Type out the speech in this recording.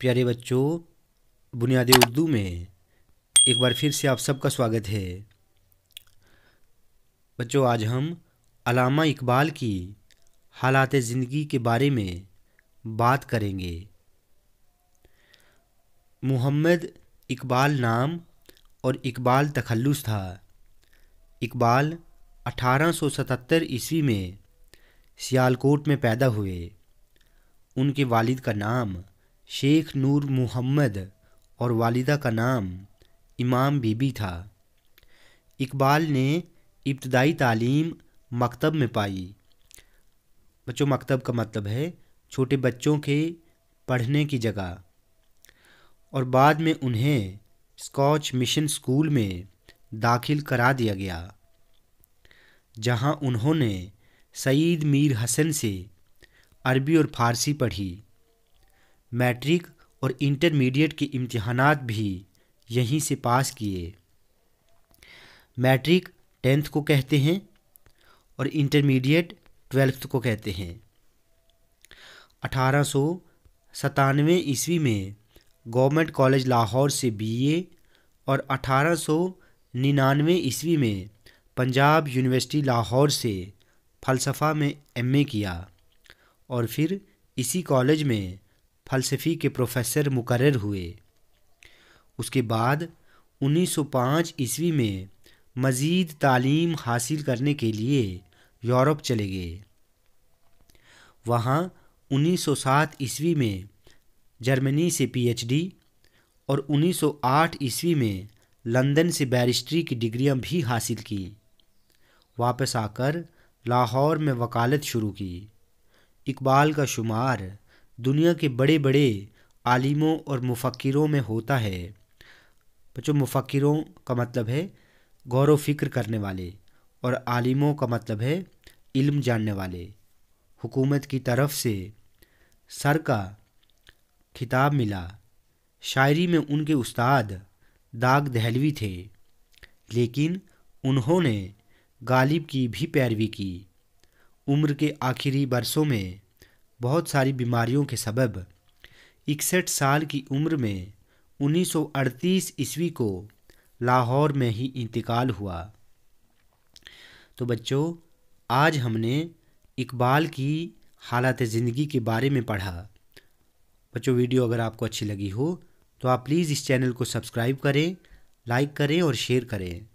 प्यारे बच्चों बुनियादी उर्दू में एक बार फिर से आप सबका स्वागत है बच्चों आज हम अलामा इकबाल की हालात ज़िंदगी के बारे में बात करेंगे मोहम्मद इकबाल नाम और इकबाल तखल्लुस था इकबाल 1877 ईस्वी में सियालकोट में पैदा हुए उनके वालिद का नाम शेख नूर मुहम्मद और वालिदा का नाम इमाम बीबी था इकबाल ने इब्तदाई तालीम मकतब में पाई बच्चों मकतब का मतलब है छोटे बच्चों के पढ़ने की जगह और बाद में उन्हें स्कॉच मिशन स्कूल में दाखिल करा दिया गया जहां उन्होंने सईद मीर हसन से अरबी और फारसी पढ़ी मैट्रिक और इंटरमीडिएट के इम्तहानात भी यहीं से पास किए मैट्रिक टेंथ को कहते हैं और इंटरमीडिएट ट्वेल्थ को कहते हैं अठारह सौ सतानवे ईस्वी में गवर्नमेंट कॉलेज लाहौर से बीए और अठारह सौ निन्यानवे ईस्वी में पंजाब यूनिवर्सिटी लाहौर से फ़लसफ़ा में एमए किया और फिर इसी कॉलेज में फ़लसफ़ी के प्रोफेसर मुकर हुए उसके बाद 1905 ईस्वी में मज़ीद तालीम हासिल करने के लिए यूरोप चले गए वहाँ 1907 ईस्वी में जर्मनी से पीएचडी और 1908 ईस्वी में लंदन से बैरिस्ट्री की डिग्रियां भी हासिल की वापस आकर लाहौर में वकालत शुरू की इकबाल का शुमार दुनिया के बड़े बड़े आलिमों और मुफक्रों में होता है बच्चों मुफक्रों का मतलब है गौर व फिक्र करने वाले और आलिमों का मतलब है इल्म जानने वाले हुकूमत की तरफ से सर का खिताब मिला शायरी में उनके उस्ताद दाग दहलवी थे लेकिन उन्होंने गालिब की भी पैरवी की उम्र के आखिरी बरसों में बहुत सारी बीमारियों के सबब इकसठ साल की उम्र में 1938 ईस्वी को लाहौर में ही इंतकाल हुआ तो बच्चों आज हमने इकबाल की हालत ज़िंदगी के बारे में पढ़ा बच्चों वीडियो अगर आपको अच्छी लगी हो तो आप प्लीज़ इस चैनल को सब्सक्राइब करें लाइक करें और शेयर करें